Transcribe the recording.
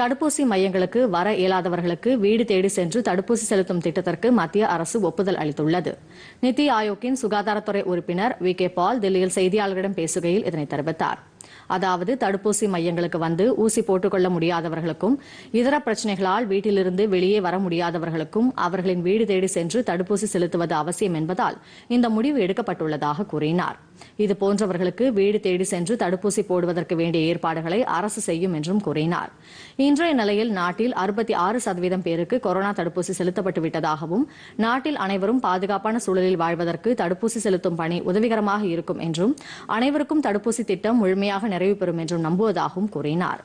தடுப்பூசி மையங்களுக்கு வர இயலாதவர்களுக்கு வீடு தேடி சென்று தடுப்பூசி செலுத்தும் திட்டத்திற்கு மத்திய அரசு ஒப்புதல் அளித்துள்ளது நிதி ஆயோக்கின் சுகாதாரத்துறை உறுப்பினர் வி கே பால் தில்லியில் செய்தியாளர்களிடம் பேசுகையில் இதனை தெரிவித்தாா் அதாவது தடுப்பூசி மையங்களுக்கு வந்து ஊசி போட்டுக்கொள்ள முடியாதவர்களுக்கும் இதர பிரச்சனைகளால் வீட்டிலிருந்து வெளியே வர முடியாதவர்களுக்கும் அவர்களின் வீடு தேடி சென்று தடுப்பூசி செலுத்துவது அவசியம் என்பதால் இந்த முடிவு எடுக்கப்பட்டுள்ளதாக கூறினார் இதுபோன்றவர்களுக்கு வீடு தேடி சென்று தடுப்பூசி போடுவதற்கு வேண்டிய ஏற்பாடுகளை அரசு செய்யும் என்றும் கூறினார் இன்றைய நிலையில் நாட்டில் அறுபத்தி ஆறு சதவீதம் பேருக்கு கொரோனா தடுப்பூசி செலுத்தப்பட்டு விட்டதாகவும் நாட்டில் அனைவரும் பாதுகாப்பான சூழலில் வாழ்வதற்கு தடுப்பூசி செலுத்தும் பணி உதவிகரமாக இருக்கும் என்றும் அனைவருக்கும் தடுப்பூசி திட்டம் முழுமையாக நிறைவு பெறும் என்றும் நம்புவதாகவும் கூறினார்